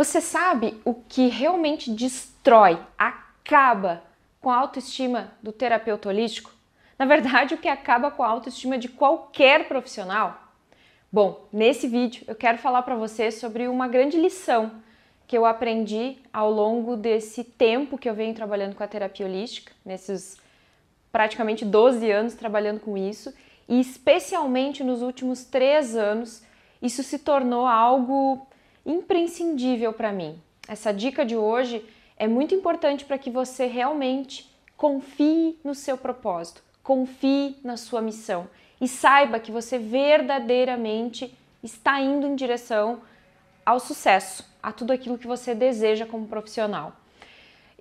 Você sabe o que realmente destrói, acaba com a autoestima do terapeuta holístico? Na verdade, o que acaba com a autoestima de qualquer profissional? Bom, nesse vídeo eu quero falar para você sobre uma grande lição que eu aprendi ao longo desse tempo que eu venho trabalhando com a terapia holística, nesses praticamente 12 anos trabalhando com isso, e especialmente nos últimos três anos, isso se tornou algo imprescindível para mim. Essa dica de hoje é muito importante para que você realmente confie no seu propósito, confie na sua missão e saiba que você verdadeiramente está indo em direção ao sucesso, a tudo aquilo que você deseja como profissional.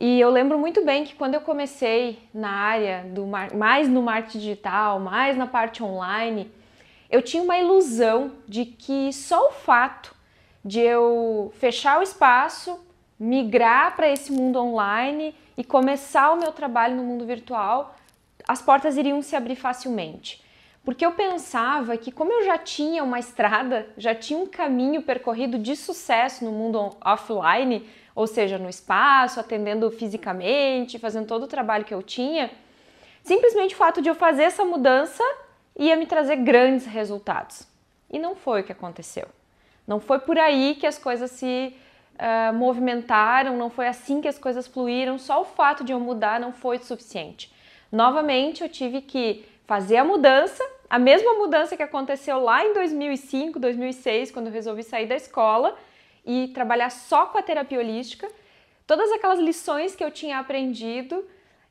E eu lembro muito bem que quando eu comecei na área do mais no marketing digital, mais na parte online, eu tinha uma ilusão de que só o fato de eu fechar o espaço, migrar para esse mundo online e começar o meu trabalho no mundo virtual, as portas iriam se abrir facilmente. Porque eu pensava que, como eu já tinha uma estrada, já tinha um caminho percorrido de sucesso no mundo offline, ou seja, no espaço, atendendo fisicamente, fazendo todo o trabalho que eu tinha, simplesmente o fato de eu fazer essa mudança ia me trazer grandes resultados. E não foi o que aconteceu. Não foi por aí que as coisas se uh, movimentaram, não foi assim que as coisas fluíram, só o fato de eu mudar não foi suficiente. Novamente, eu tive que fazer a mudança, a mesma mudança que aconteceu lá em 2005, 2006, quando eu resolvi sair da escola e trabalhar só com a terapia holística. Todas aquelas lições que eu tinha aprendido,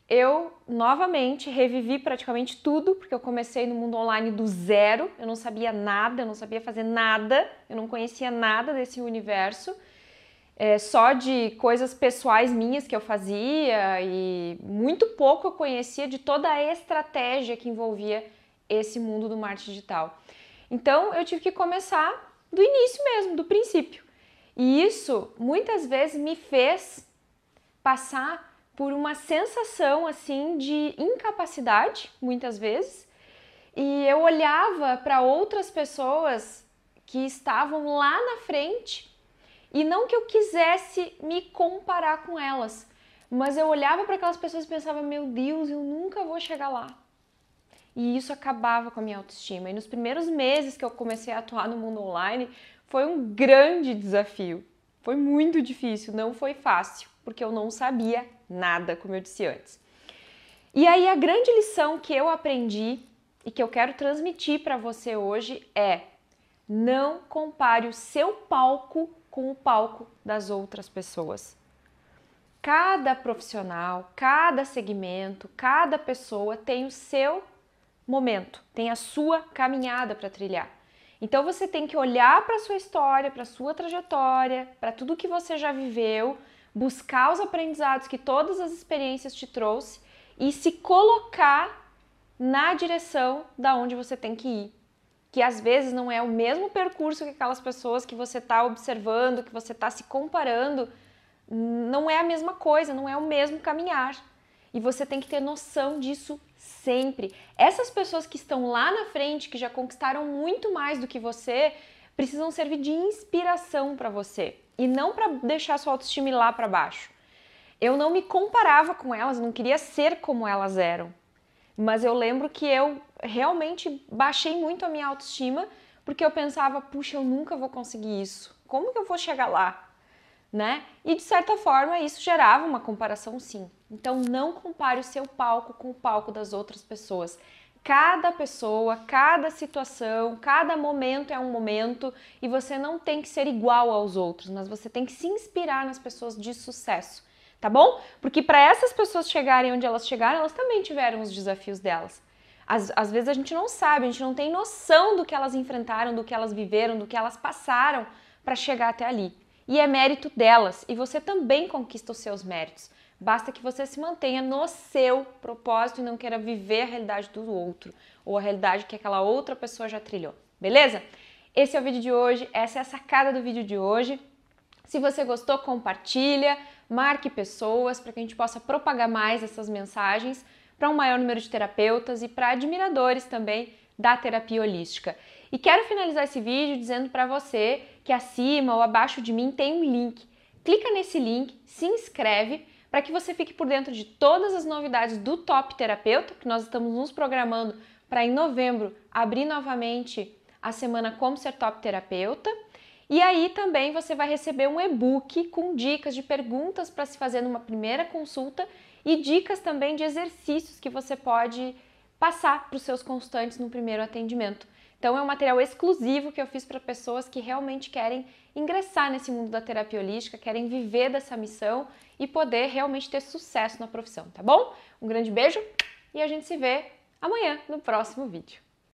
eu novamente revivi praticamente tudo, porque eu comecei no mundo online do zero, eu não sabia nada, eu não sabia fazer nada, eu não conhecia nada desse universo, é, só de coisas pessoais minhas que eu fazia e muito pouco eu conhecia de toda a estratégia que envolvia esse mundo do marketing digital. Então eu tive que começar do início mesmo, do princípio. E isso muitas vezes me fez passar por uma sensação assim de incapacidade, muitas vezes. E eu olhava para outras pessoas que estavam lá na frente e não que eu quisesse me comparar com elas, mas eu olhava para aquelas pessoas e pensava: meu Deus, eu nunca vou chegar lá. E isso acabava com a minha autoestima. E nos primeiros meses que eu comecei a atuar no mundo online, foi um grande desafio. Foi muito difícil, não foi fácil porque eu não sabia nada, como eu disse antes. E aí a grande lição que eu aprendi e que eu quero transmitir para você hoje é: não compare o seu palco com o palco das outras pessoas. Cada profissional, cada segmento, cada pessoa tem o seu momento, tem a sua caminhada para trilhar. Então você tem que olhar para sua história, para sua trajetória, para tudo que você já viveu buscar os aprendizados que todas as experiências te trouxe e se colocar na direção da onde você tem que ir. Que às vezes não é o mesmo percurso que aquelas pessoas que você está observando, que você está se comparando, não é a mesma coisa, não é o mesmo caminhar. E você tem que ter noção disso sempre. Essas pessoas que estão lá na frente, que já conquistaram muito mais do que você, precisam servir de inspiração para você e não para deixar sua autoestima lá para baixo. Eu não me comparava com elas, não queria ser como elas eram. Mas eu lembro que eu realmente baixei muito a minha autoestima porque eu pensava, puxa, eu nunca vou conseguir isso. Como que eu vou chegar lá? Né? E de certa forma isso gerava uma comparação sim. Então não compare o seu palco com o palco das outras pessoas. Cada pessoa, cada situação, cada momento é um momento e você não tem que ser igual aos outros, mas você tem que se inspirar nas pessoas de sucesso, tá bom? Porque para essas pessoas chegarem onde elas chegaram, elas também tiveram os desafios delas. Às, às, vezes a gente não sabe, a gente não tem noção do que elas enfrentaram, do que elas viveram, do que elas passaram para chegar até ali. E é mérito delas, e você também conquista os seus méritos. Basta que você se mantenha no seu propósito e não queira viver a realidade do outro ou a realidade que aquela outra pessoa já trilhou. Beleza? Esse é o vídeo de hoje, essa é a sacada do vídeo de hoje. Se você gostou, compartilha, marque pessoas para que a gente possa propagar mais essas mensagens para um maior número de terapeutas e para admiradores também da terapia holística. E quero finalizar esse vídeo dizendo para você que acima ou abaixo de mim tem um link. Clica nesse link, se inscreve para que você fique por dentro de todas as novidades do Top Terapeuta, que nós estamos nos programando para em novembro abrir novamente a semana Como Ser Top Terapeuta. E aí também você vai receber um e-book com dicas de perguntas para se fazer numa primeira consulta e dicas também de exercícios que você pode passar para os seus constantes no primeiro atendimento. Então é um material exclusivo que eu fiz para pessoas que realmente querem ingressar nesse mundo da terapia holística, querem viver dessa missão e poder realmente ter sucesso na profissão, tá bom? Um grande beijo e a gente se vê amanhã no próximo vídeo.